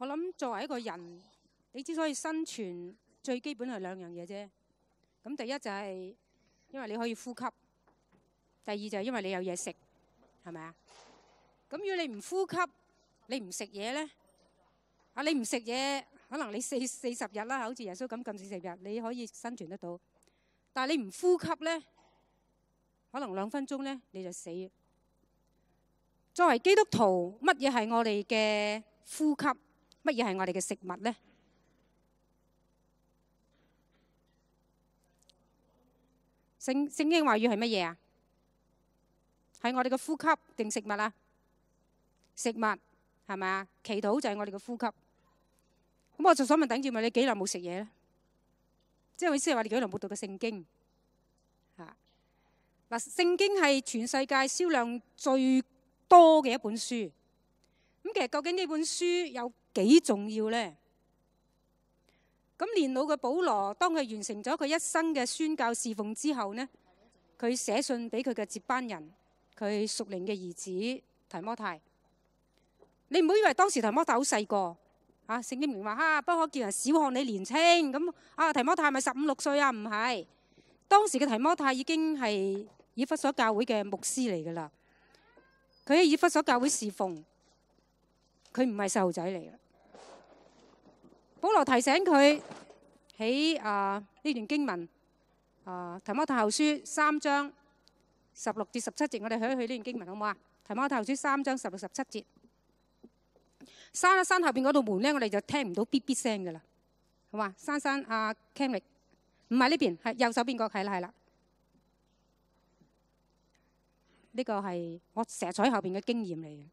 我谂作为一个人，你之所以生存最基本系两样嘢啫。咁第一就系因为你可以呼吸，第二就系因为你有嘢食，系咪啊？咁如果你唔呼吸，你唔食嘢咧，啊你唔食嘢，可能你四四十日啦，好似耶稣咁禁四十日，你可以生存得到。但系你唔呼吸咧，可能两分钟咧你就死。作为基督徒，乜嘢系我哋嘅呼吸？乜嘢係我哋嘅食物呢？聖圣經話語係乜嘢啊？係我哋嘅呼吸定食物啊？食物係咪啊？祈禱就係我哋嘅呼吸。咁我就想問，等住咪你幾耐冇食嘢咧？即係意思话你幾耐冇讀過聖經吓嗱，聖經係全世界銷量最多嘅一本書。咁其實究竟呢本書有？幾重要呢？咁年老嘅保羅，當佢完成咗佢一生嘅宣教侍奉之後呢，佢寫信俾佢嘅接班人，佢熟齡嘅兒子提摩太。你唔好以為當時提摩太好細個，啊！聖經明話嚇不可見人，小看你年青。咁啊，提摩太系咪十五六歲啊？唔係，當時嘅提摩太已經係以弗所教會嘅牧師嚟噶啦。佢喺以弗所教會侍奉。佢唔係細路仔嚟啦。保罗提醒佢喺啊呢段經文啊提摩太後書三章十六至十七節，我哋去一去呢段經文好冇啊？提摩太後書三章十六十七節，山山後邊嗰道門咧，我哋就聽唔到哔哔聲噶啦。好嘛，山山阿 k e n n y 唔係呢邊，系右手邊个個，啦，係啦。呢個係我成日坐喺後边嘅經驗嚟嘅。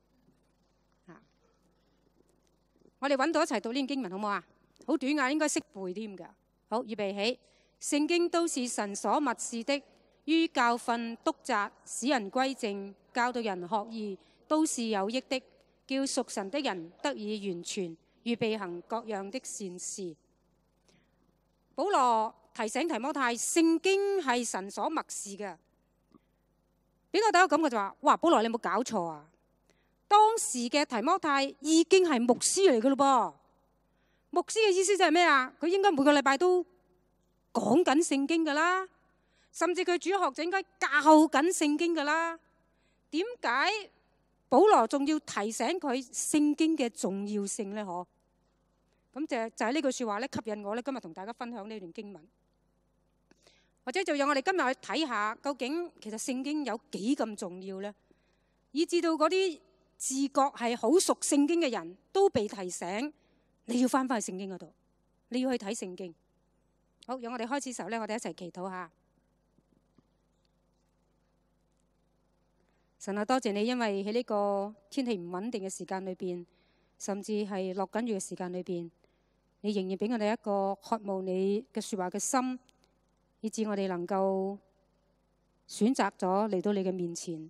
我哋揾到一齐读呢段经文好唔好啊？好短啊，应该识背添噶。好，预备起。圣经都是神所默示的，于教训、督责、使人归正、教导人学义，都是有益的，叫属神的人得以完全，预备行各样的善事。保罗提醒提摩太，圣经系神所默示嘅。俾我第一感觉就话：，哇！保罗你冇搞错啊！當時嘅提摩太已經係牧師嚟嘅咯噃，牧師嘅意思就係咩啊？佢應該每個禮拜都講緊聖經噶啦，甚至佢主學就應該教緊聖經噶啦。點解保羅仲要提醒佢聖經嘅重要性咧？嗬？咁就就係呢句说話咧吸引我咧，今日同大家分享呢段經文，或者就让我哋今日去睇下究竟其實聖經有幾咁重要咧，以至到嗰啲。自觉系好熟圣经嘅人都被提醒，你要翻返去圣经嗰度，你要去睇圣经。好，让我哋开始时候咧，我哋一齐祈祷下。神啊，多谢你，因为喺呢个天气唔稳定嘅时间里边，甚至系落紧雨嘅时间里边，你仍然俾我哋一个渴慕你嘅说话嘅心，以至我哋能够选择咗嚟到你嘅面前。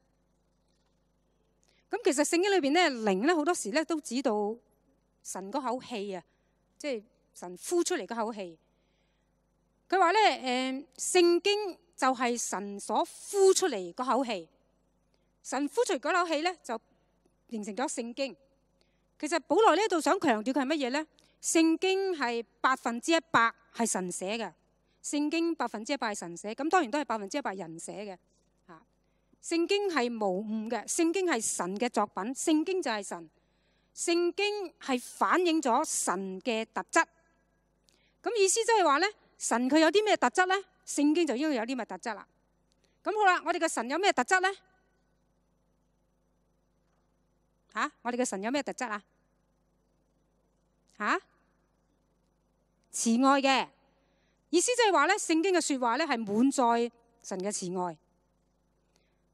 咁其實聖經裏边咧，靈咧好多時咧都指到神嗰口氣啊，即系神呼出嚟嗰口氣。佢話咧誒，聖經就係神所呼出嚟嗰口氣。神呼出嚟嗰口氣咧，就形成咗聖經。其實保羅呢度想強調嘅係乜嘢咧？聖經係百分之一百係神寫嘅，聖經百分之一百神寫，咁當然都係百分之一百人寫嘅。聖經係无误嘅，聖經係神嘅作品，聖經就係神。聖經係反映咗神嘅特質。咁意思即係話咧，神佢有啲咩特質咧？聖經就應該有啲咩特質啦。咁好啦，我哋嘅神有咩特質咧？吓，我哋嘅神有咩特質啊？吓，慈愛嘅意思即係話咧，聖經嘅说話咧係滿載神嘅慈愛。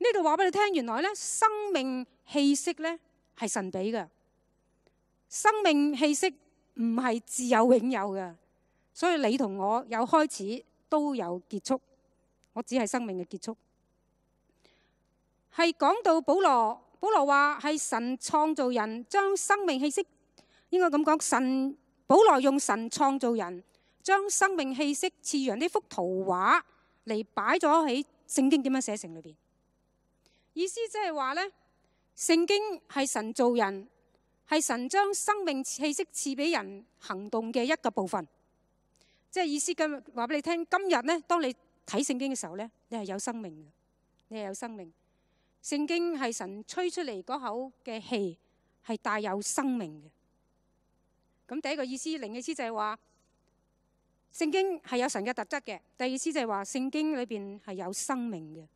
呢度話俾你聽，原來咧生命氣息咧係神俾嘅，生命氣息唔係自有永有嘅，所以你同我有開始都有結束，我只係生命嘅結束。係講到保羅，保羅話係神創造人，將生命氣息應該咁講，神保羅用神創造人，將生命氣息似樣呢幅圖畫嚟擺咗喺聖經點樣寫成裏边。意思即系话咧，圣经系神造人，系神将生命气息赐俾人行动嘅一个部分。即系意思咁话俾你听，今日咧，当你睇圣经嘅时候咧，你系有生命嘅，你系有生命。圣经系神吹出嚟嗰口嘅气，系带有生命嘅。咁第一个意思，另一意思就系话，圣经系有神嘅特质嘅。第二意思就系话，圣经里边系有生命嘅。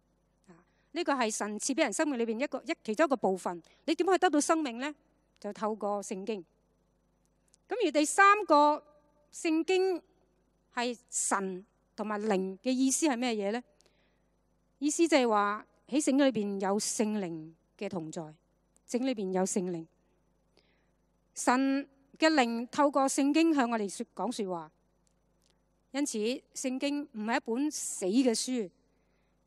呢个系神赐俾人生命里边一个一其中一个部分。你点可以得到生命咧？就透过圣经。咁而第三个圣经系神同埋灵嘅意思系咩嘢咧？意思就系话喺圣经里边有圣灵嘅同在，整里边有圣灵。神嘅灵透过圣经向我哋说讲说话，因此圣经唔系一本死嘅书。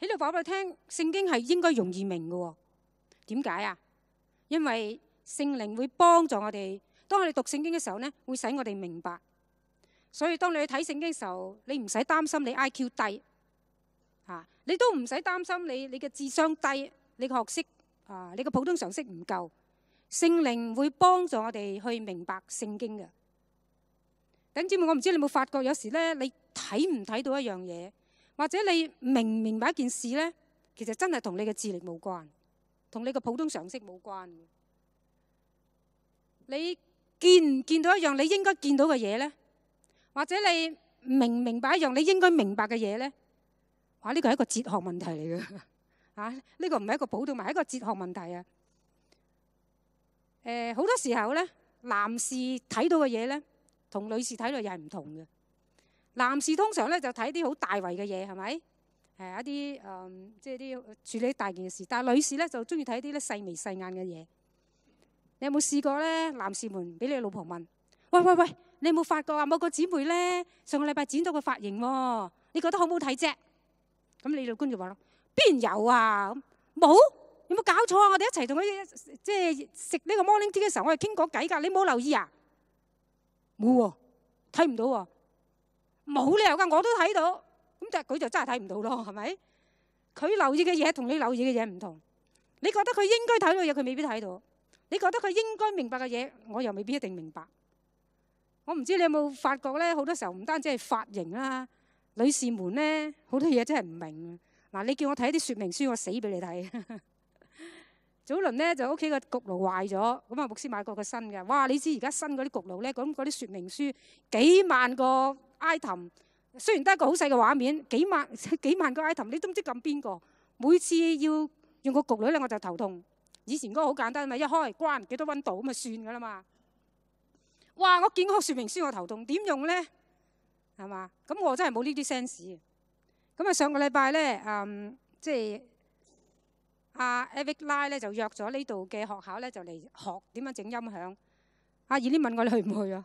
喺度话俾你听，圣经系应该容易明嘅。点解啊？因为圣灵会帮助我哋。当我哋读圣经嘅时候咧，会使我哋明白。所以当你去睇圣经嘅时候，你唔使担心你 IQ 低，吓，你都唔使担心你你嘅智商低，你嘅学识啊，你嘅普通常识唔够。圣灵会帮助我哋去明白圣经嘅。等姐妹，我唔知你有冇发觉，有时咧你睇唔睇到一样嘢？或者你明唔明白一件事咧，其實真係同你嘅智力冇關，同你嘅普通常識冇關。你見唔見到一樣你應該見到嘅嘢咧？或者你明唔明白一樣你應該明白嘅嘢咧？嚇，呢個係一個哲學問題嚟嘅。嚇，呢個唔係一個普通，係一個哲學問題啊。誒，好多時候咧，男士睇到嘅嘢咧，同女士睇到又係唔同嘅。男士通常咧就睇啲好大圍嘅嘢，係咪？係一啲誒，即係啲處理大件事。但係女士咧就中意睇啲咧細眉細眼嘅嘢。你有冇試過咧，男士們俾你老婆問：，喂喂喂，你有冇發覺啊？某個姊妹咧上個禮拜剪到個髮型喎，你覺得好唔好睇啫？咁你老公就話咯：，邊有啊？冇？有冇搞錯啊？我哋一齊同佢即係食呢個 morning tea 嘅時候，我哋傾過偈㗎，你冇留意啊？冇喎，睇唔到喎。冇理由噶，我都睇到咁，但係佢就真係睇唔到咯，係咪？佢留意嘅嘢同你留意嘅嘢唔同。你覺得佢應該睇到嘅嘢，佢未必睇到；你覺得佢應該明白嘅嘢，我又未必一定明白。我唔知你有冇發覺咧？好多時候唔單止係髮型啦，女士們咧，好多嘢真係唔明。嗱，你叫我睇啲說明書，我死俾你睇。早輪咧就屋企個焗爐壞咗，咁啊牧師買過個新嘅。哇！你知而家新嗰啲焗爐咧，咁嗰啲說明書幾萬個。I-Tem 雖然都一個好細嘅畫面，幾萬 几万個 I-Tem，你都唔知撳邊個。每次要用個局女咧，我就頭痛。以前嗰個好簡單，嘛，一開關幾多温度咁咪算噶啦嘛。哇！我見嗰個說明書我頭痛，點用咧？係嘛？咁我真係冇呢啲 sense。咁啊，上個禮拜咧，嗯，即係阿 e r i c Lie 咧就約咗呢度嘅學校咧就嚟學點樣整音響。阿葉啲問我你去唔去啊？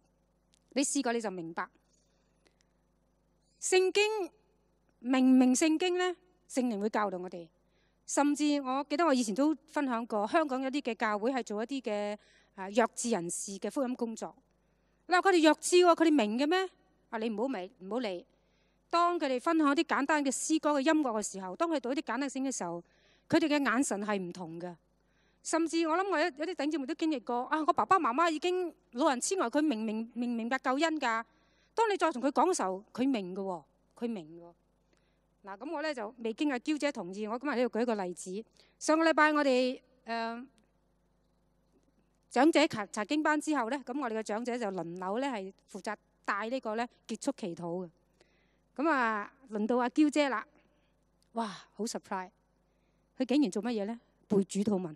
你試過你就明白，聖經明明聖經咧，圣灵會教導我哋。甚至我記得我以前都分享過，香港有啲嘅教會係做一啲嘅啊弱智人士嘅福音工作。嗱，佢哋弱智喎，佢哋明嘅咩？啊，你唔好明，唔好理。當佢哋分享一啲簡單嘅詩歌嘅音樂嘅時候，當佢读一啲簡單性嘅時候，佢哋嘅眼神係唔同嘅。甚至我諗我有有啲顶住我都經歷過啊！我爸爸媽媽已經老人痴呆，佢明明明明白救恩㗎。當你再同佢講嘅時候，佢明嘅喎，佢明嘅喎。嗱咁我咧就未經阿嬌姐同意，我今日喺度舉一個例子。上個禮拜我哋誒長者查查經班之後咧，咁我哋嘅長者就輪流咧係負責帶呢個咧結束祈禱嘅。咁啊，輪到阿嬌姐啦，哇！好 surprise，佢竟然做乜嘢咧？背主禱文。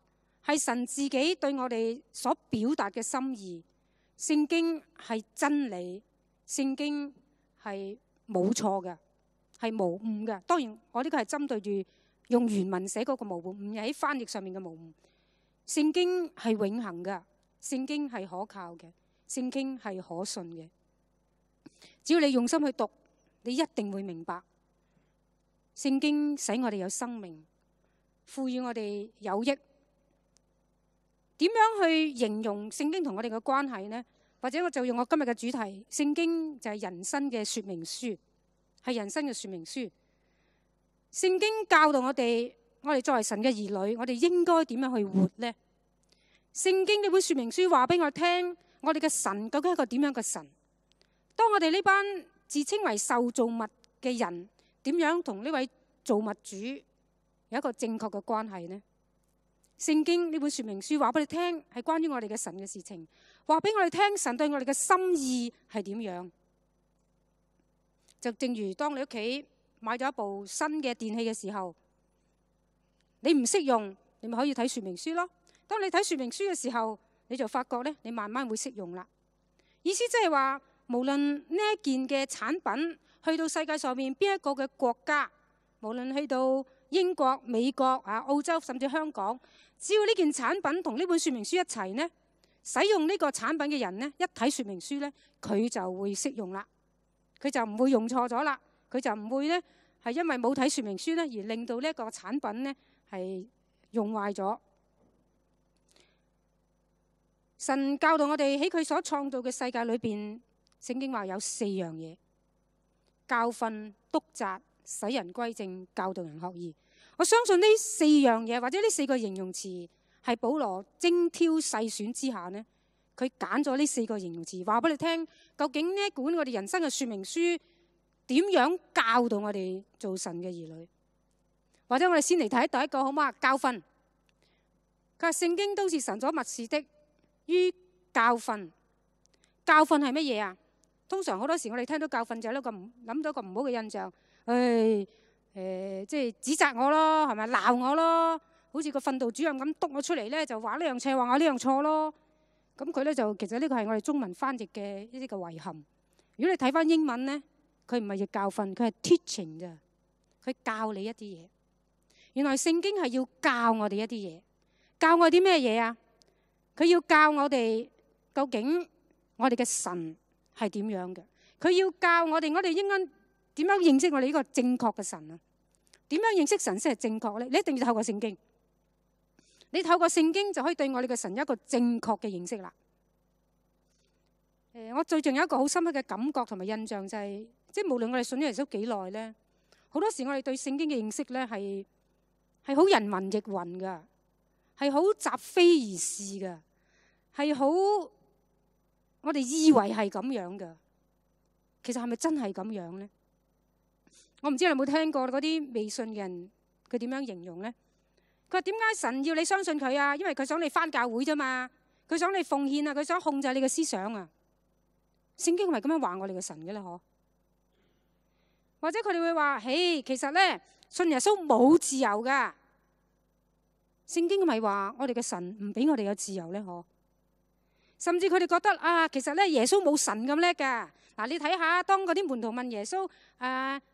系神自己对我哋所表达嘅心意，圣经系真理，圣经系冇错嘅，系无误嘅。当然，我呢个系针对住用原文写嗰个无误，唔系喺翻译上面嘅无误。圣经系永恒嘅，圣经系可靠嘅，圣经系可信嘅。只要你用心去读，你一定会明白。圣经使我哋有生命，赋予我哋有益。点样去形容圣经同我哋嘅关系呢？或者我就用我今日嘅主题，圣经就系人生嘅说明书，系人生嘅说明书。圣经教导我哋，我哋作为神嘅儿女，我哋应该点样去活呢？圣经呢本说明书话俾我听，我哋嘅神究竟系一个点样嘅神？当我哋呢班自称为受造物嘅人，点样同呢位造物主有一个正确嘅关系呢？聖經呢本说明書話俾你聽係關於我哋嘅神嘅事情，話俾我哋聽神對我哋嘅心意係點樣？就正如當你屋企買咗一部新嘅電器嘅時候，你唔識用，你咪可以睇说明書咯。當你睇说明書嘅時候，你就發覺咧，你慢慢會識用啦。意思即係話，無論呢一件嘅產品去到世界上面邊一個嘅國家，無論去到。英國、美國、啊澳洲甚至香港，只要呢件產品同呢本説明書一齊呢，使用呢個產品嘅人呢，一睇說明書呢，佢就會適用啦，佢就唔會用錯咗啦，佢就唔會呢係因為冇睇說明書呢而令到呢個產品呢係用壞咗。神教導我哋喺佢所創造嘅世界裏边，圣經話有四樣嘢：教訓、督責。使人歸正，教導人學義。我相信呢四樣嘢，或者呢四個形容詞，係保羅精挑細選之下呢，佢揀咗呢四個形容詞，話俾你聽。究竟呢一本我哋人生嘅说明書點樣教導我哋做神嘅兒女？或者我哋先嚟睇第一個好嗎？教訓。佢話聖經都是神所默示的，於教訓。教訓係乜嘢啊？通常好多時我哋聽到教訓就係一個諗到一個唔好嘅印象。诶，诶，即系指责我咯，系咪闹我咯？好似个训导主任咁督我出嚟咧，就话呢样錯，话我呢样错咯。咁佢咧就，其实呢个系我哋中文翻译嘅一啲嘅遗憾。如果你睇翻英文咧，佢唔系要教训，佢系 teaching 啫，佢教你一啲嘢。原来圣经系要教我哋一啲嘢，教我啲咩嘢啊？佢要教我哋究竟我哋嘅神系点样嘅？佢要教我哋，我哋应该。点样认识我哋呢个正确嘅神啊？点样认识神先系正确咧？你一定要透过圣经，你透过圣经就可以对我哋嘅神有一个正确嘅认识啦。诶，我最近有一个好深刻嘅感觉同埋印象就系，即系无论我哋信咗耶稣几耐咧，好多时我哋对圣经嘅认识咧系系好人云亦云噶，系好集非而视噶，系好我哋以为系咁样噶，其实系咪真系咁样咧？我唔知你有冇聽過嗰啲未信嘅人，佢點樣形容咧？佢話點解神要你相信佢啊？因為佢想你翻教會啫嘛，佢想你奉獻啊，佢想控制你嘅思想啊。聖經唔係咁樣話我哋嘅神嘅咧，嗬？或者佢哋會話：，嘿，其實咧，信耶穌冇自由㗎。聖經咪話我哋嘅神唔俾我哋有自由咧，嗬？甚至佢哋覺得啊，其實咧，耶穌冇神咁叻㗎。嗱，你睇下當嗰啲門徒問耶穌啊。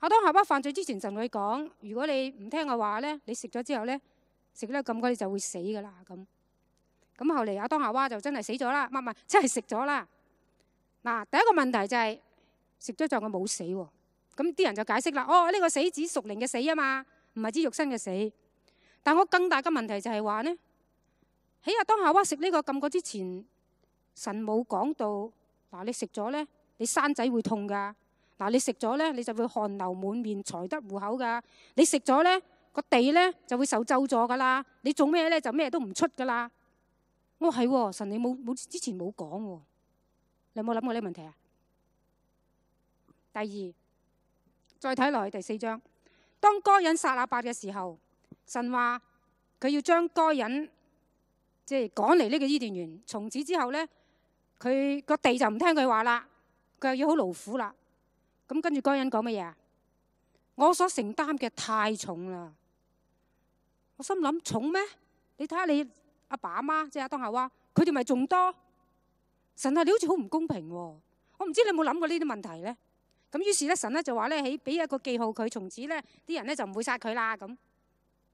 阿當夏娃犯罪之前，神佢講：如果你唔聽我話咧，你食咗之後咧，食咗禁果你就會死噶啦咁。咁後嚟阿當夏娃就真係死咗啦，唔係真係食咗啦。嗱，第一個問題就係食咗就我冇死喎。咁啲人就解釋啦：哦，呢個死指属靈嘅死啊嘛，唔係指肉身嘅死。但我更大嘅問題就係話呢，喺阿當夏娃食呢個禁果之前，神冇講到嗱，你食咗咧，你生仔會痛噶。嗱，你食咗咧，你就會汗流滿面、財得户口噶；你食咗咧，個地咧就會受咒助噶啦。你做咩咧，就咩都唔出噶啦。我係神，你冇冇之前冇講喎？你有冇諗過呢个問題啊？第二，再睇落去第四章，當該人殺阿伯嘅時候，神話佢要將該人即係趕嚟呢個伊甸園。從此之後咧，佢個地就唔聽佢話啦，佢又要好勞苦啦。咁跟住江恩講乜嘢啊？我所承擔嘅太重啦！我心諗重咩？你睇下你阿爸阿媽即係阿当夏娃，佢哋咪仲多？神啊，你好似好唔公平喎！我唔知你有冇諗過呢啲問題咧？咁於是咧，神咧就話咧，起俾一個記號佢，從此咧啲人咧就唔會殺佢啦。咁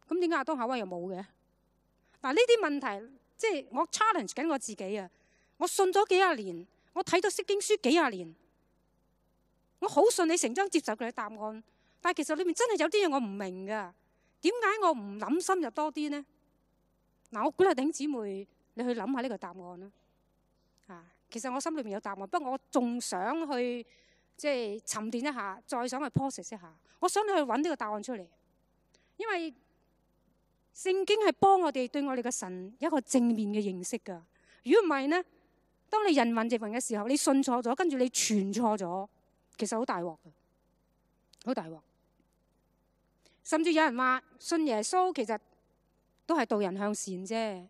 咁點解阿当夏娃又冇嘅？嗱，呢啲問題即係我 challenge 紧我自己啊！我信咗幾廿年，我睇到聖經書幾廿年。我好信你成真接受佢嘅答案，但系其实里面真系有啲嘢我唔明噶，点解我唔谂深入多啲呢？嗱，我鼓励顶姊妹你去谂下呢个答案啦。啊，其实我心里面有答案，不过我仲想去即系沉淀一下，再想去 process 一下，我想你去揾呢个答案出嚟。因为圣经系帮我哋对我哋嘅神一个正面嘅认识噶，如果唔系呢，当你人云亦云嘅时候，你信错咗，跟住你传错咗。其实好大镬嘅，好大镬。甚至有人话信耶稣其实都系导人向善啫。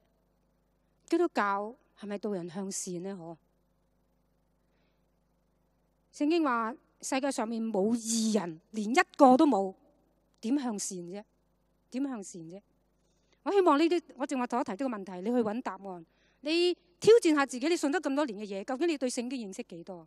基督教系咪导人向善呢？嗬？圣经话世界上面冇二人，连一个都冇，点向善啫？点向善啫？我希望呢啲，我正话所提呢个问题，你去揾答案，你挑战下自己，你信咗咁多年嘅嘢，究竟你对圣经认识几多？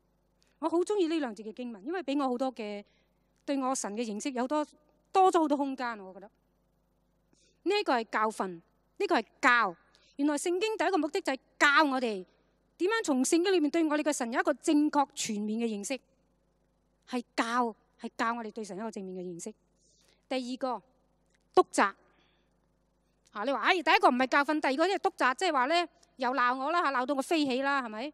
我好中意呢兩字嘅經文，因為俾我好多嘅對我神嘅認識有好多多咗好多空間，我覺得呢個係教訓，呢個係教。原來聖經第一個目的就係教我哋點樣從聖經裏面對我哋嘅神有一個正確全面嘅認識，係教係教我哋對神一個正面嘅認識。第二個督責啊，你話哎，第一個唔係教訓，第二個即系督責，即係話咧又鬧我啦吓，鬧到我飛起啦，係咪？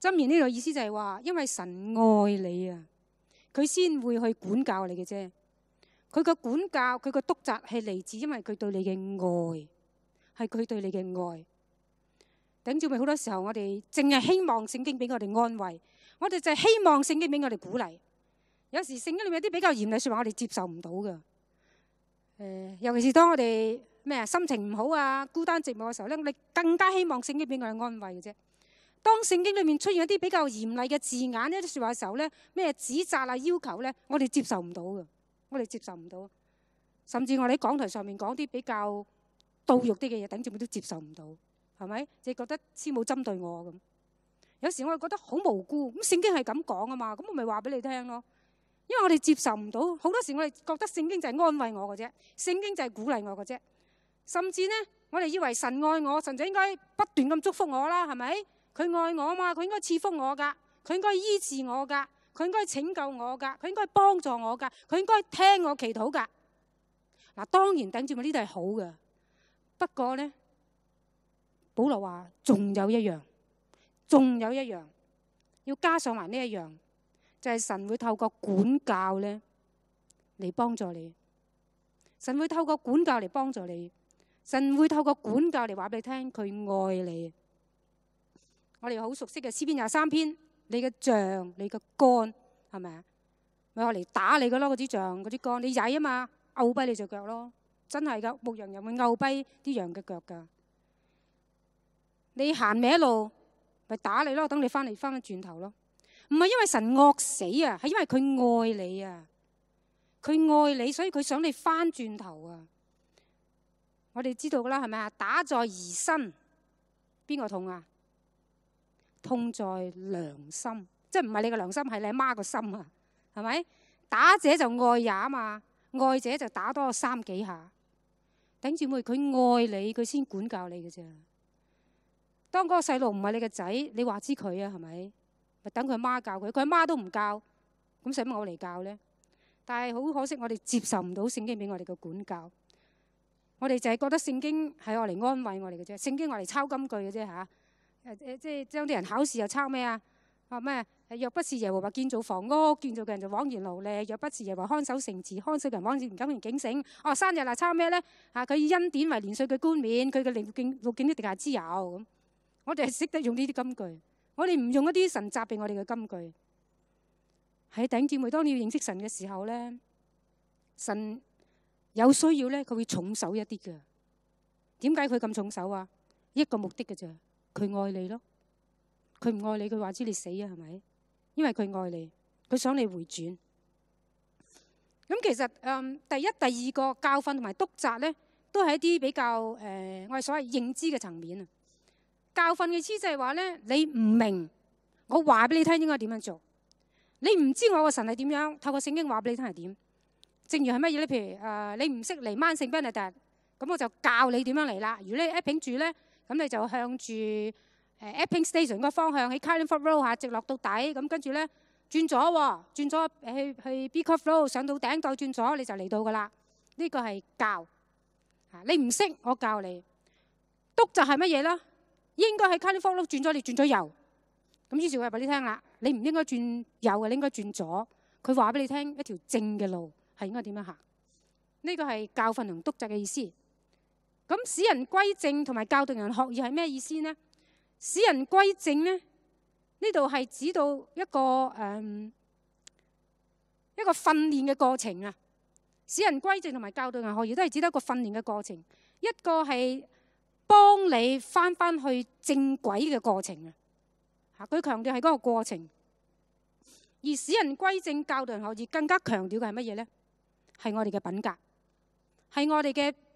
箴言呢个意思就系话，因为神爱你啊，佢先会去管教你嘅啫。佢嘅管教，佢嘅督责系嚟自因为佢对你嘅爱，系佢对你嘅爱。顶住咪好多时候，我哋净系希望圣经俾我哋安慰，我哋就希望圣经俾我哋鼓励。有时圣经里面有啲比较严厉说话，我哋接受唔到噶。诶，尤其是当我哋咩啊心情唔好啊，孤单寂寞嘅时候咧，我哋更加希望圣经俾我哋安慰嘅啫。當聖經裏面出現一啲比較嚴厲嘅字眼呢啲说話嘅時候咧，咩指責啊、要求咧，我哋接受唔到嘅，我哋接受唔到。甚至我哋喺講台上面講啲比較導欲啲嘅嘢，等住佢都接受唔到，係咪？即係覺得师母針對我咁。有時我哋覺得好無辜咁，聖經係咁講啊嘛，咁我咪話俾你聽咯。因為我哋接受唔到，好多時我哋覺得聖經就係安慰我嘅啫，聖經就係鼓勵我嘅啫。甚至呢，我哋以為神愛我，神就應該不斷咁祝福我啦，係咪？佢爱我嘛？佢应该赐福我噶，佢应该医治我噶，佢应该拯救我噶，佢应该帮助我噶，佢应该听我祈祷噶。嗱，当然，顶住我呢度系好嘅。不过咧，保罗话仲有一样，仲有一样要加上埋呢一样，就系神会透过管教咧嚟帮助你。神会透过管教嚟帮助你。神会透过管教嚟话俾你听，佢爱你。我哋好熟悉嘅詩篇廿三篇，你嘅象，你嘅肝，係咪啊？咪我嚟打你嘅咯，嗰啲象，嗰啲肝，你曳啊嘛，勾跛你只腳咯，真係噶，牧羊人會勾跛啲羊嘅腳㗎。你行歪路，咪打你咯，等你翻嚟翻翻轉頭咯。唔係因為神惡死啊，係因為佢愛你啊。佢愛你，所以佢想你翻轉頭啊。我哋知道啦，係咪啊？打在儿身，邊個痛啊？痛在良心，即系唔系你个良心，系你阿妈个心啊？系咪打者就爱也啊？嘛，爱者就打多三几下。顶住佢，佢爱你，佢先管教你嘅啫。当嗰个细路唔系你嘅仔，你话知佢啊？系咪？咪等佢妈教佢，佢阿妈都唔教，咁使乜我嚟教咧？但系好可惜，我哋接受唔到圣经俾我哋嘅管教，我哋就系觉得圣经系我嚟安慰我哋嘅啫，圣经我嚟抄金句嘅啫吓。诶诶，即系将啲人考试又抄咩啊？啊咩？若不是耶和华建造房屋，建造嘅人就枉然劳力；若不是耶和华看守城池，看守嘅人然唔敢言警醒。哦，生日嗱抄咩咧？吓，佢以恩典为年岁嘅冠冕，佢嘅领见露见啲地下之油咁。我哋系识得用呢啲金句，我哋唔用一啲神责备我哋嘅金句。喺顶姊妹，当你要认识神嘅时候咧，神有需要咧，佢会重手一啲嘅。点解佢咁重手啊？一个目的嘅啫。佢愛你咯，佢唔愛你，佢話知你死啊，係咪？因為佢愛你，佢想你回轉。咁其實誒第一、第二個教訓同埋督責咧，都係一啲比較誒我哋所謂認知嘅層面啊。教訓嘅意思就係話咧，你唔明，我話俾你聽應該點樣做。你唔知我個神係點樣，透過聖經話俾你聽係點。正如係乜嘢咧？譬如誒，你唔識嚟掹聖經嗱達，咁我就教你點樣嚟啦。如果你一邊住咧？咁你就向住誒 Epping Station 個方向喺 Kilnford Road 下直落到底，咁跟住咧轉左喎，轉左去去 b i r o f Road 上到頂再轉左，你就嚟到噶啦。呢個係教嚇，你唔識我教你督就係乜嘢啦？應該喺 Kilnford Road 轉左，你轉咗右，咁於是我入俾你聽啦，你唔應該轉右嘅，你應該轉左。佢話俾你聽一條正嘅路係應該點樣行？呢個係教訓同督責嘅意思。咁使人归正同埋教导人学义系咩意思呢？使人归正呢，呢度系指到一个诶一个训练嘅过程啊！使人归正同埋教导人学义都系指得一个训练嘅过程，一个系帮你翻翻去正轨嘅过程啊！吓，佢强调系嗰个过程，而使人归正、教导人学义更加强调嘅系乜嘢呢？系我哋嘅品格，系我哋嘅。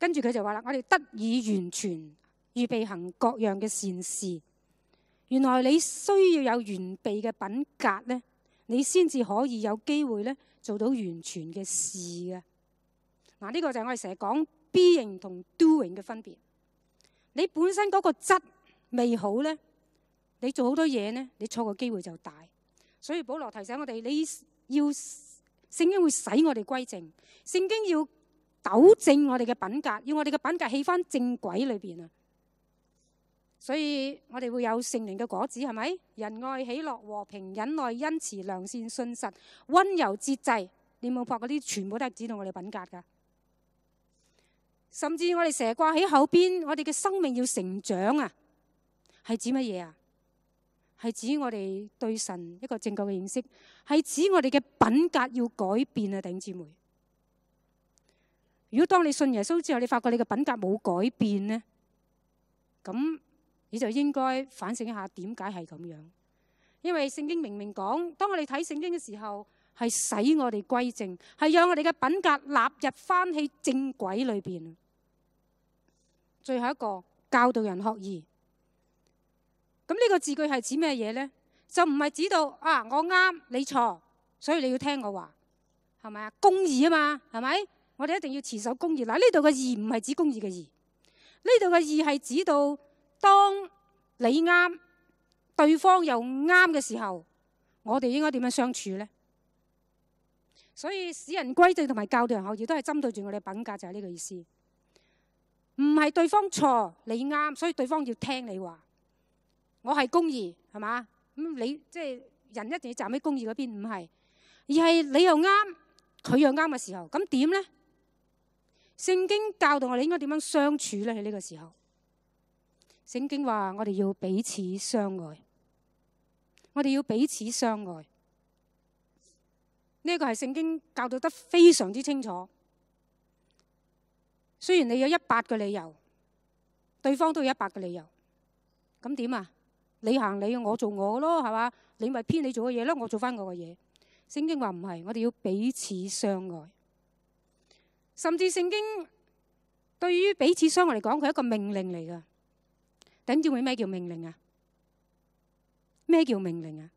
跟住佢就话啦，我哋得以完全预备行各样嘅善事。原来你需要有完备嘅品格咧，你先至可以有机会咧做到完全嘅事嘅。嗱，呢个就系我哋成日讲 B 型同 doing 嘅分别。你本身嗰个质未好咧，你做好多嘢咧，你错嘅机会就大。所以保罗提醒我哋，你要圣经会使我哋归正，圣经要。纠正我哋嘅品格，要我哋嘅品格起翻正轨里边啊！所以我哋会有圣灵嘅果子，系咪仁爱、喜乐、和平、忍耐、恩慈、良善、信实、温柔、节制？你冇拍嗰啲，全部都系指到我哋品格噶。甚至我哋成日挂喺口边，我哋嘅生命要成长啊，系指乜嘢啊？系指我哋对神一个正确嘅认识，系指我哋嘅品格要改变啊！顶姊妹。如果當你信耶穌之後，你發覺你嘅品格冇改變呢，咁你就應該反省一下點解係咁樣？因為聖經明明講，當我哋睇聖經嘅時候，係使我哋歸正，係讓我哋嘅品格納入翻喺正軌裏边。最後一個，教導人學義。咁呢個字句係指咩嘢呢？就唔係指到啊，我啱你錯，所以你要聽我話，係咪啊？公義啊嘛，係咪？我哋一定要持守公義。嗱，呢度嘅義唔係指公義嘅義，呢度嘅義係指到當你啱，對方又啱嘅時候，我哋應該點樣相處咧？所以使人歸正同埋教導人學亦都係針對住我哋品格，就係呢個意思。唔係對方錯，你啱，所以對方要聽你話。我係公義，係嘛？咁你即係人一定要站喺公義嗰邊，唔係。而係你又啱，佢又啱嘅時候，咁點咧？聖經教導我哋應該點樣相處咧？喺呢個時候，聖經話我哋要彼此相愛，我哋要彼此相愛。呢個係聖經教導得非常之清楚。雖然你有一百個理由，對方都有一百個理由，咁點啊？你行你，我做我咯，係嘛？你咪偏你做嘅嘢咯，我做翻我嘅嘢。聖經話唔係，我哋要彼此相愛。甚至聖經對於彼此相愛嚟講，佢一個命令嚟噶。顶住会咩叫命令啊？咩叫命令啊？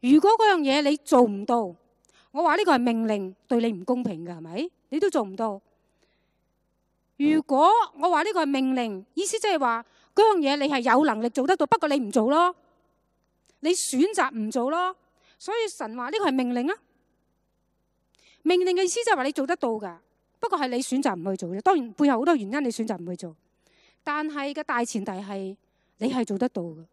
如果嗰樣嘢你做唔到，我話呢個係命令，對你唔公平㗎，係咪？你都做唔到。如果我話呢個係命令，意思即係話嗰樣嘢你係有能力做得到，不過你唔做咯，你選擇唔做咯。所以神話呢個係命令啊！命令嘅意思就系话你做得到噶，不过系你选择唔去做啫。当然背后好多原因你选择唔去做，但系嘅大前提系你系做得到嘅，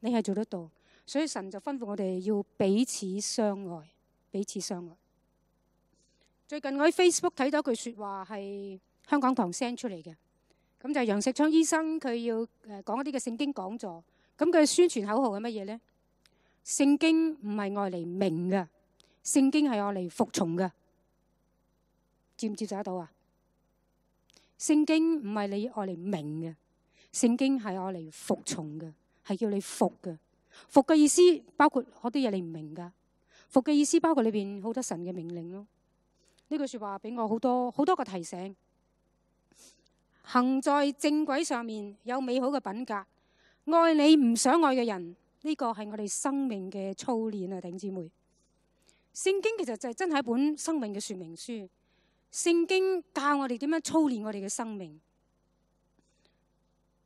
你系做得到。所以神就吩咐我哋要彼此相爱，彼此相爱。最近我喺 Facebook 睇到一句说话系香港堂 send 出嚟嘅，咁就系杨石昌医生佢要诶讲一啲嘅圣经讲座。咁佢宣传口号系乜嘢咧？圣经唔系外嚟明噶。聖經係我嚟服從嘅，接唔接受得到啊？聖經唔係你我嚟明嘅，聖經係我嚟服從嘅，係叫你服嘅。服嘅意思包括好多嘢你唔明噶，服嘅意思包括裏边好多神嘅命令咯。呢句说話俾我好多好多个提醒，行在正軌上面有美好嘅品格，愛你唔想愛嘅人，呢個係我哋生命嘅操練啊，頂姊妹。聖經其實就真係一本生命嘅说明書。聖經教我哋點樣操練我哋嘅生命。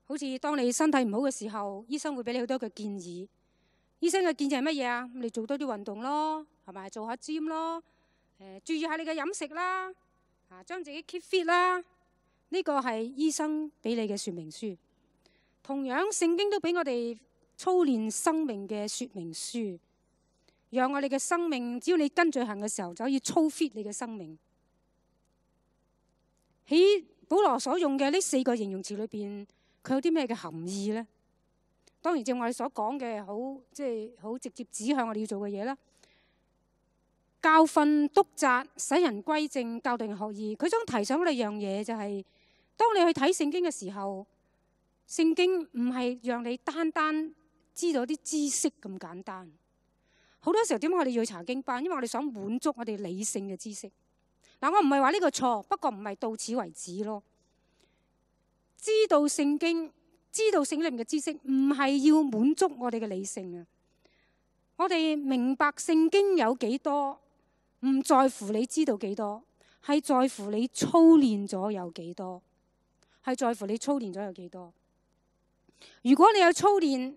好似當你身體唔好嘅時候，醫生會俾你好多嘅建議。醫生嘅建議係乜嘢啊？你做多啲運動咯，系咪做下 g y m p 咯？注意下你嘅飲食啦，啊，將自己 keep fit 啦。呢個係醫生俾你嘅说明書。同樣，聖經都俾我哋操練生命嘅说明書。让我哋嘅生命，只要你跟罪行嘅时候，就可以操 fit 你嘅生命。喺保罗所用嘅呢四个形容词里边，佢有啲咩嘅含义咧？当然正我哋所讲嘅，好即系好直接指向我哋要做嘅嘢啦。教训、督责、使人归正、教定学义，佢想提醒我哋一样嘢，就系当你去睇圣经嘅时候，圣经唔系让你单单知道啲知识咁简单。好多时候点解我哋要去查经班？因为我哋想满足我哋理性嘅知识。嗱，我唔系话呢个错，不过唔系到此为止咯。知道圣经、知道圣经里面嘅知识，唔系要满足我哋嘅理性啊。我哋明白圣经有几多，唔在乎你知道几多，系在乎你操练咗有几多，系在乎你操练咗有几多。如果你有操练，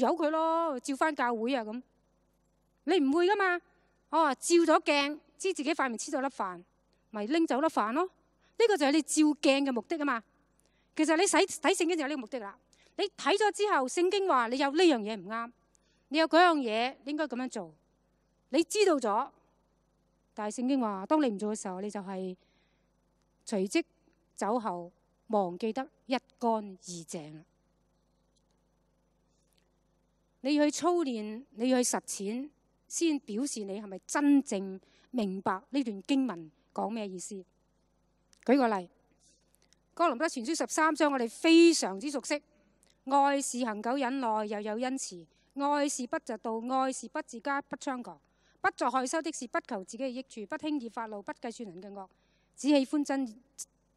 由佢咯，照翻教会啊咁，你唔会噶嘛？哦，照咗镜，知自己块面黐咗粒饭，咪拎走粒饭咯。呢个就系你照镜嘅目的啊嘛。其实你睇睇圣经就有呢个目的啦。你睇咗之后，圣经话你有呢样嘢唔啱，你有嗰样嘢应该咁样做。你知道咗，但系圣经话，当你唔做嘅时候，你就系随即走后，忘记得一干二净啦。你要去操练，你要去实践，先表示你系咪真正明白呢段经文讲咩意思？舉個例，《哥林德傳书》十三章，我哋非常之熟悉。愛是恒久忍耐，又有恩慈；愛是不嫉妒，愛是不自加，不猖狂，不作害羞的事，不求自己嘅益處，不輕易發怒，不計算人嘅惡，只喜歡真，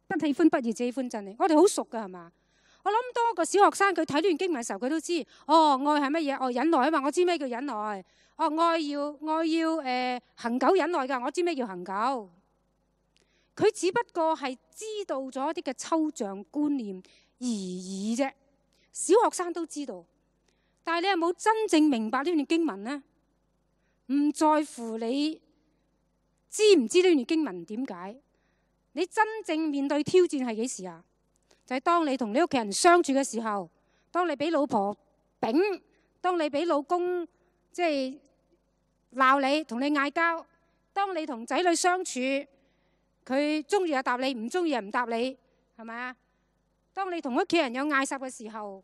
不喜歡不義，只喜歡真理。我哋好熟噶，係嘛？我谂多个小学生，佢睇呢段经文嘅时候，佢都知哦，爱系乜嘢哦，忍耐啊嘛，我知咩叫忍耐哦，爱要爱要诶，恒久忍耐噶，我知咩叫恒久。佢只不过系知道咗一啲嘅抽象观念而已啫。小学生都知道，但系你有冇真正明白呢段经文呢？唔在乎你知唔知呢段经文点解？你真正面对挑战系几时啊？就係當你同你屋企人相處嘅時候，當你俾老婆丙，當你俾老公即係鬧你、同你嗌交，當你同仔女相處，佢中意就答你，唔中意又唔答你，係咪啊？當你同屋企人有嗌霎嘅時候，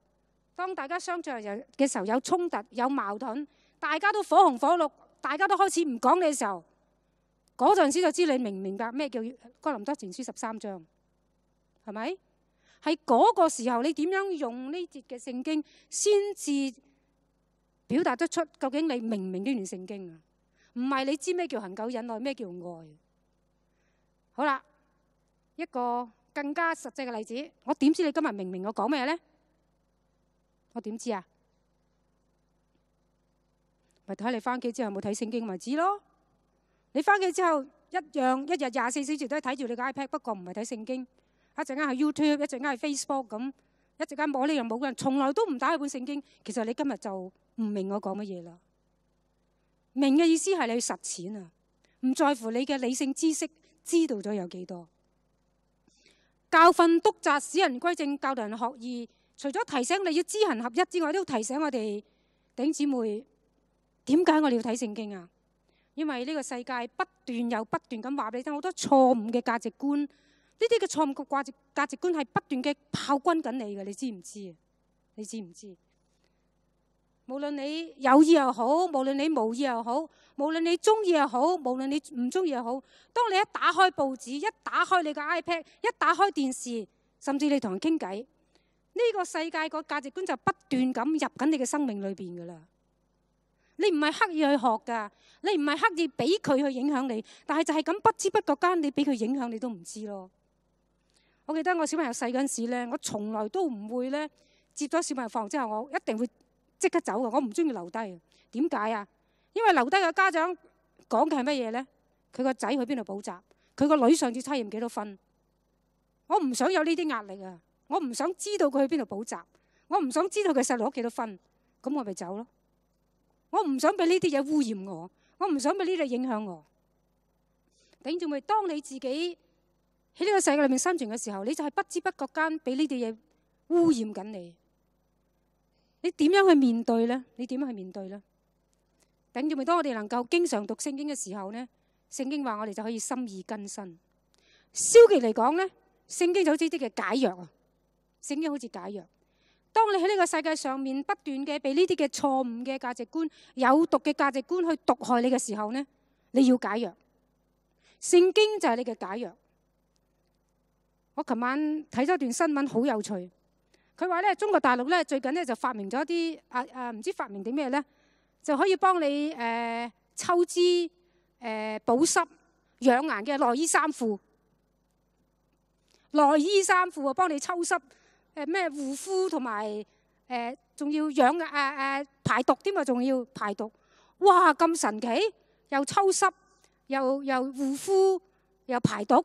當大家相處嘅時候有衝突、有矛盾，大家都火紅火綠，大家都開始唔講你嘅時候，嗰陣時就知你明唔明白咩叫《江林德前書》十三章，係咪？喺嗰個時候，你點樣用呢節嘅聖經，先至表達得出究竟你明明幾段聖經啊？唔係你知咩叫恒久忍耐，咩叫愛。好啦，一個更加實際嘅例子，我點知你今日明明我講咩咧？我點知啊？咪睇你翻企之後有冇睇聖經咪知咯。你翻企之後一樣一日廿四小時都睇住你個 iPad，不過唔係睇聖經。一阵間系 YouTube，一阵間系 Facebook，咁一阵間冇呢樣冇人，从從來都唔打開本聖經。其實你今日就唔明我講乜嘢啦。明嘅意思係你實踐啊，唔在乎你嘅理性知識知道咗有幾多。教訓督责使人归正，教導人學義。除咗提醒你要知行合一之外，都要提醒我哋頂姊妹點解我哋要睇聖經啊？因為呢個世界不斷有不斷咁話你聽好多錯誤嘅價值觀。呢啲嘅錯誤嘅價值價值觀係不斷嘅炮轟緊你嘅，你知唔知？你知唔知？無論你有意又好，無論你無意又好，無論你中意又好，無論你唔中意又好，當你一打開報紙，一打開你嘅 iPad，一打開電視，甚至你同人傾偈，呢個世界個價值觀就不斷咁入緊你嘅生命裏邊噶啦。你唔係刻意去學㗎，你唔係刻意俾佢去影響你，但係就係咁不知不覺間，你俾佢影響你都唔知咯。我記得我小朋友細嗰陣時咧，我從來都唔會咧接咗小朋友放之後，我一定會即刻走嘅。我唔中意留低。點解啊？因為留低嘅家長講嘅係乜嘢咧？佢個仔去邊度補習？佢個女上次測驗幾多分？我唔想有呢啲壓力啊！我唔想知道佢去邊度補習，我唔想知道佢細路仔幾多分，咁我咪走咯。我唔想俾呢啲嘢污染我，我唔想俾呢啲影響我。頂住咪，當你自己。喺呢个世界里面生存嘅时候，你就系不知不觉间俾呢啲嘢污染紧你。你点样去面对咧？你点样去面对咧？顶住咪？当我哋能够经常读圣经嘅时候咧，圣经话我哋就可以心意更新。消极嚟讲咧，圣经就好似啲嘅解药啊。圣经好似解药。当你喺呢个世界上面不断嘅被呢啲嘅错误嘅价值观、有毒嘅价值观去毒害你嘅时候呢，你要解药。圣经就系你嘅解药。我琴晚睇咗段新聞，好有趣。佢話咧，中國大陸咧最近咧就發明咗啲啊啊，唔知發明啲咩咧，就可以幫你誒抽脂、誒保濕、養顏嘅內衣衫褲。內衣衫褲啊，幫你抽濕诶咩護膚同埋诶，仲要養诶、啊排毒添啊，仲要排毒。哇！咁神奇，又抽濕又又護膚又排毒。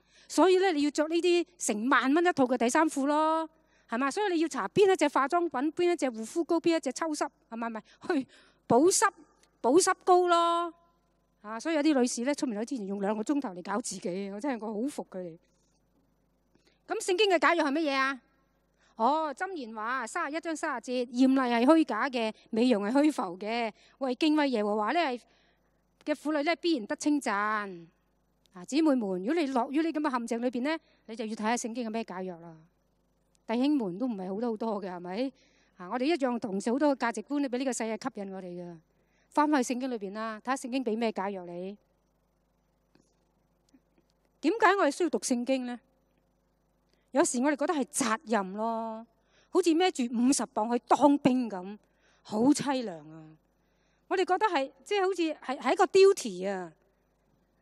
所以咧，你要着呢啲成萬蚊一套嘅底衫褲咯，係嘛？所以你要查邊一隻化妝品，邊一隻護膚膏，邊一隻抽濕，係咪系去保濕保濕膏咯？啊，所以有啲女士咧出面口之前用兩個鐘頭嚟搞自己，我真系我好服佢哋。咁聖經嘅解药係乜嘢啊？哦，箴言話三十一章三十二節，丽系係虛假嘅，美容係虛浮嘅，為敬畏耶和華咧嘅婦女咧必然得稱讚。啊姊妹們，如果你落於呢咁嘅陷阱裏边咧，你就要睇下聖經有咩解藥啦。弟兄們都唔係好多好多嘅，係咪？啊，我哋一樣同時好多價值觀，俾呢個世界吸引我哋嘅。翻返去聖經裏边啦，睇下聖經俾咩解藥你。點解我哋需要讀聖經咧？有時我哋覺得係責任咯，好似孭住五十磅去當兵咁，好凄涼啊！我哋覺得係即係好似係系一個 duty 啊。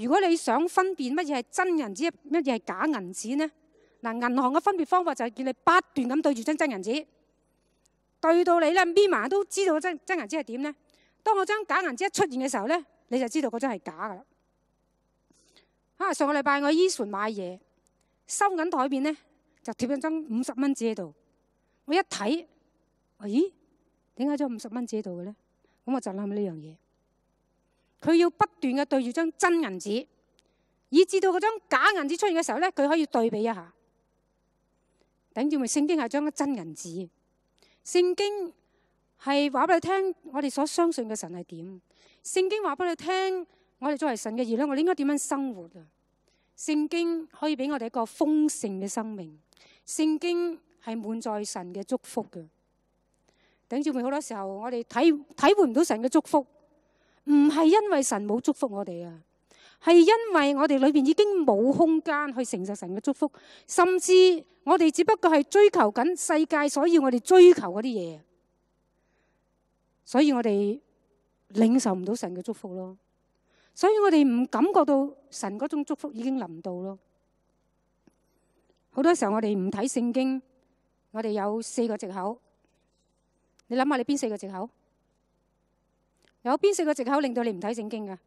如果你想分辨乜嘢係真人紙，乜嘢係假銀纸呢？嗱，銀行嘅分別方法就係叫你不斷咁對住真真人紙，對到你咧，眯埋都知道真真人紙係點呢？當我將假銀紙一出現嘅時候咧，你就知道嗰張係假噶啦。啊，上個禮拜我喺 e 买買嘢，收緊台面咧，就貼咗張五十蚊紙喺度。我一睇，咦？點解張五十蚊紙喺度嘅咧？咁我就諗呢樣嘢。佢要不斷嘅對住張真銀紙，以至到嗰張假銀紙出現嘅時候咧，佢可以對比一下。顶住咪聖經係將真銀紙，聖經係話俾你聽，我哋所相信嘅神係點？聖經話俾你聽，我哋作為神嘅儿女，我哋應該點樣生活啊？聖經可以俾我哋一個豐盛嘅生命，聖經係滿載神嘅祝福嘅。顶住咪好多時候，我哋体體會唔到神嘅祝福。唔系因为神冇祝福我哋啊，系因为我哋里边已经冇空间去承受神嘅祝福，甚至我哋只不过系追求紧世界，所以我哋追求嗰啲嘢，所以我哋领受唔到神嘅祝福咯。所以我哋唔感觉到神嗰种祝福已经嚟到咯。好多时候我哋唔睇圣经，我哋有四个借口。你谂下你边四个借口？有邊四個藉口令到你唔睇圣經嘅？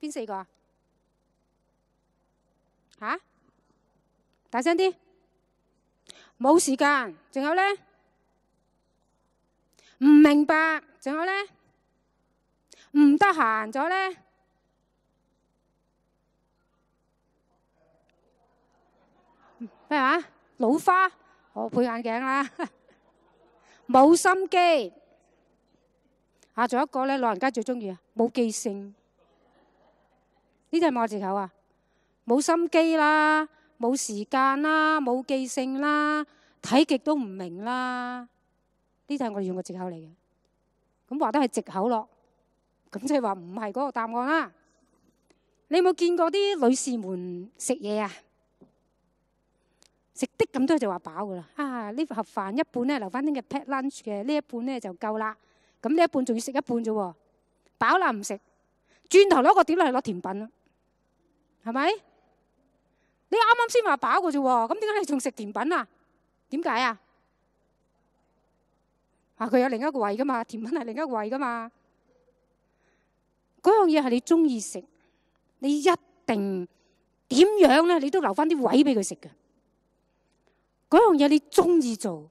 邊四個啊？吓？大聲啲！冇時間，仲有咧？唔明白，仲有咧？唔得閒咗咧？咩話？老花，我配眼鏡啦。冇心機。啊，仲有一個咧，老人家最中意啊，冇記性。呢啲係我借口啊，冇心機啦，冇時間啦，冇記性啦，睇極都唔明啦。呢啲係我哋用嘅藉口嚟嘅。咁話得係藉口咯，咁即係話唔係嗰個答案啦。你有冇見過啲女士們食嘢啊？食的咁多就話飽㗎啦。啊，呢盒飯一半咧留翻聽日 p a t lunch 嘅，呢一半咧就夠啦。咁呢一半仲要食一半啫，饱啦唔食，转头攞个落嚟攞甜品，系咪？你啱啱先话饱嘅啫，咁点解你仲食甜品啊？点解啊？啊，佢有另一个胃噶嘛，甜品系另一个胃噶嘛，嗰样嘢系你中意食，你一定点样咧，你都留翻啲位俾佢食嘅，嗰样嘢你中意做。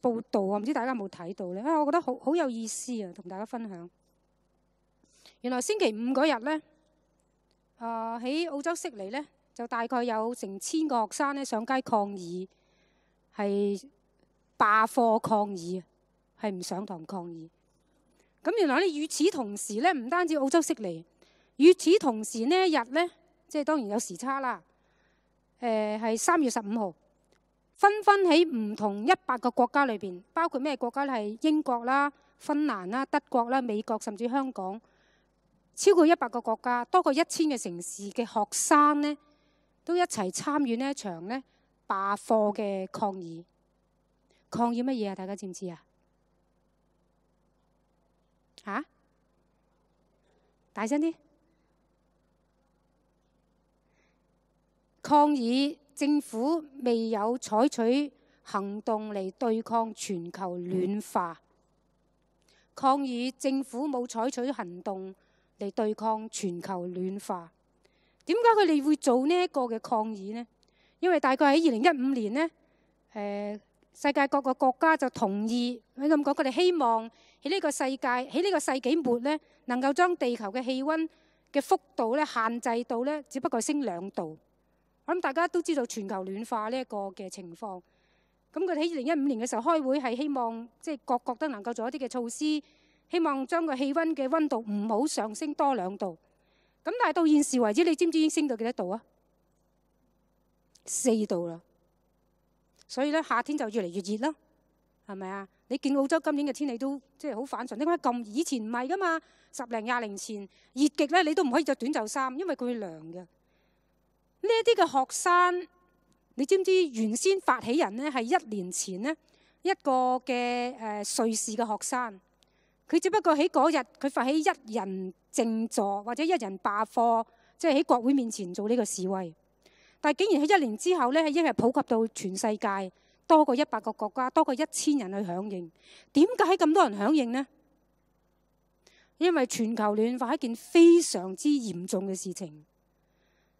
報道啊，唔知大家有冇睇到咧？啊，我覺得好好有意思啊，同大家分享。原來星期五嗰日咧，啊喺澳洲悉尼咧，就大概有成千個學生咧上街抗議，係罷課抗議，係唔上堂抗議。咁原來咧，與此同時咧，唔單止澳洲悉尼，與此同時一日咧，即係當然有時差啦。誒，係三月十五號。纷纷喺唔同一百個國家裏边，包括咩國家咧？係英國啦、芬蘭啦、德國啦、美國，甚至香港，超過一百個國家，多過一千嘅城市嘅學生咧，都一齊參與呢場咧罢课嘅抗議。抗議乜嘢啊？大家知唔知啊？吓，大聲啲！抗議。政府未有採取行動嚟對抗全球暖化，抗議政府冇採取行動嚟對抗全球暖化。點解佢哋會做呢一個嘅抗議呢？因為大概喺二零一五年呢，誒世界各個國家就同意，佢咁講佢哋希望喺呢個世界喺呢個世紀末呢，能夠將地球嘅氣温嘅幅度咧限制到咧，只不過升兩度。咁大家都知道全球暖化呢一個嘅情況，咁佢喺二零一五年嘅時候開會係希望，即係各國都能夠做一啲嘅措施，希望將個氣温嘅温度唔好上升多兩度。咁但係到現時為止，你知唔知已升到幾多度啊？四度啦，所以咧夏天就越嚟越熱啦，係咪啊？你見澳洲今年嘅天氣都即係好反常，點解咁以前唔係噶嘛，十零廿零前熱極咧，你都唔可以着短袖衫，因為佢涼嘅。呢一啲嘅學生，你知唔知原先發起人咧係一年前咧一個嘅誒瑞士嘅學生，佢只不過喺嗰日佢發起一人静坐或者一人罢課，即係喺國會面前做呢個示威。但系竟然喺一年之後咧，系一日普及到全世界多過一百個國家，多過一千人去響應。點解咁多人響應呢？因為全球暖化係一件非常之嚴重嘅事情。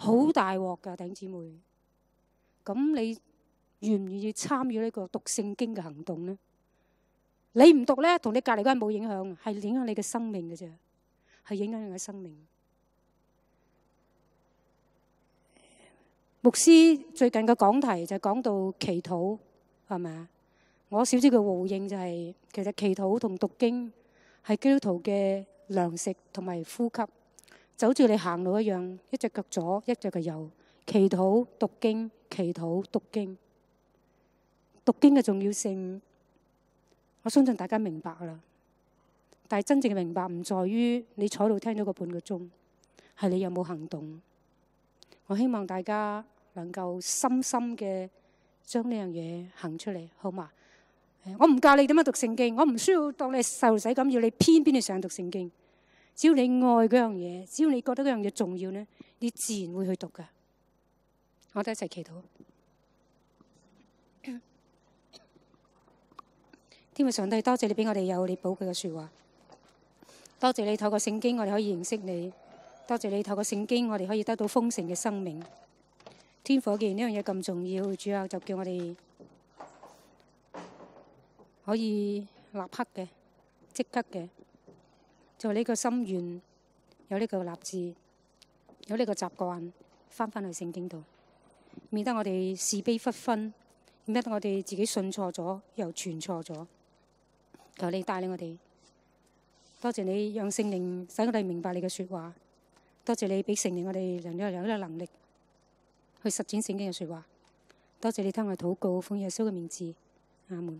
好大镬噶，頂姊妹，咁你愿唔願意參與呢個讀聖經嘅行動呢？你唔讀咧，同你隔離嗰人冇影響，係影響你嘅生命嘅啫，係影響你嘅生命。牧師最近嘅講題就係講到祈禱，係咪啊？我小知嘅回應就係，其實祈禱同讀經係基督徒嘅糧食同埋呼吸。走住你行路一样，一只脚左，一只脚右，祈祷读经，祈祷读经，读经嘅重要性，我相信大家明白啦。但系真正嘅明白唔在于你坐度听咗个半个钟，系你有冇行动。我希望大家能够深深嘅将呢样嘢行出嚟，好嘛？我唔教你点样读圣经，我唔需要当你细路仔咁要你偏偏去上读圣经。只要你爱嗰样嘢，只要你觉得嗰样嘢重要咧，你自然会去读噶。我哋一齐祈祷。天父上帝，多谢你俾我哋有你宝佢嘅说话，多谢你透过圣经我哋可以认识你，多谢你透过圣经我哋可以得到丰盛嘅生命。天父既然呢样嘢咁重要，主啊，就叫我哋可以立刻嘅、即刻嘅。就呢个心愿，有呢个立志，有呢个习惯，翻返去圣经度，免得我哋是非不分，免得我哋自己信错咗，又传错咗。求你带领我哋，多谢你让圣灵使我哋明白你嘅说话，多谢你俾圣灵我哋有呢个有呢个能力去实践圣经嘅说话，多谢你听我祷告，奉耶稣嘅名字，阿门。